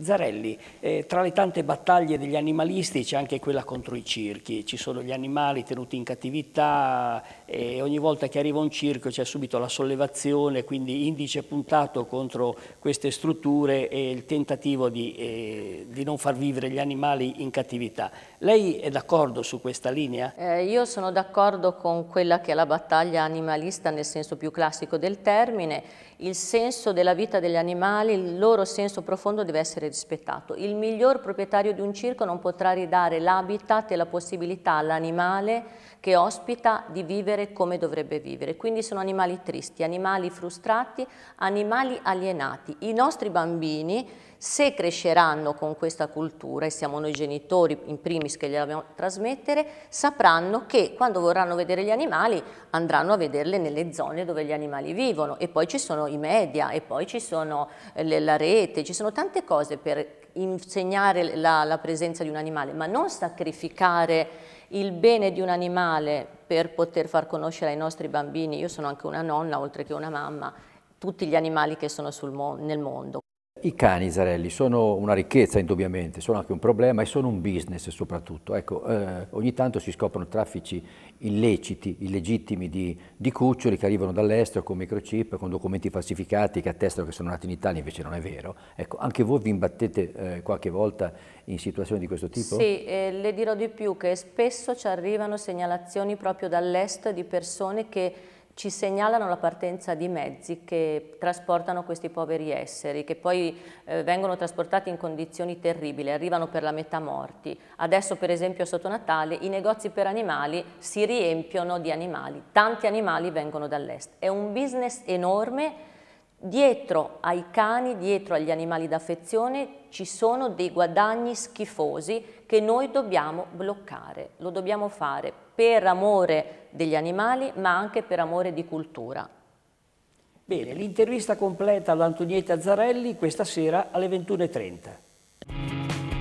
Zarelli, eh, tra le tante battaglie degli animalisti c'è anche quella contro i circhi, ci sono gli animali tenuti in cattività e ogni volta che arriva un circo c'è subito la sollevazione, quindi indice puntato contro queste strutture e il tentativo di, eh, di non far vivere gli animali in cattività. Lei è d'accordo su questa linea? Eh, io sono d'accordo con quella che è la battaglia animalista nel senso più classico del termine, il senso della vita degli animali, il loro senso profondo deve essere rispettato. Il miglior proprietario di un circo non potrà ridare l'habitat e la possibilità all'animale che ospita di vivere come dovrebbe vivere. Quindi sono animali tristi, animali frustrati, animali alienati. I nostri bambini, se cresceranno con questa cultura, e siamo noi genitori in primis che gliela dobbiamo trasmettere, sapranno che quando vorranno vedere gli animali andranno a vederle nelle zone dove gli animali vivono. E poi ci sono i media, e poi ci sono eh, la rete, ci sono tante cose per insegnare la, la presenza di un animale, ma non sacrificare il bene di un animale per poter far conoscere ai nostri bambini, io sono anche una nonna oltre che una mamma, tutti gli animali che sono mo nel mondo. I cani Isarelli sono una ricchezza indubbiamente, sono anche un problema e sono un business soprattutto. Ecco, eh, ogni tanto si scoprono traffici illeciti, illegittimi di, di cuccioli che arrivano dall'estero con microchip, con documenti falsificati che attestano che sono nati in Italia, invece non è vero. Ecco, anche voi vi imbattete eh, qualche volta in situazioni di questo tipo? Sì, eh, le dirò di più che spesso ci arrivano segnalazioni proprio dall'estero di persone che ci segnalano la partenza di mezzi che trasportano questi poveri esseri, che poi eh, vengono trasportati in condizioni terribili, arrivano per la metà morti. Adesso per esempio sotto Natale i negozi per animali si riempiono di animali, tanti animali vengono dall'est. È un business enorme Dietro ai cani, dietro agli animali d'affezione ci sono dei guadagni schifosi che noi dobbiamo bloccare, lo dobbiamo fare per amore degli animali ma anche per amore di cultura. Bene, l'intervista completa ad Antonietta Zarelli questa sera alle 21.30.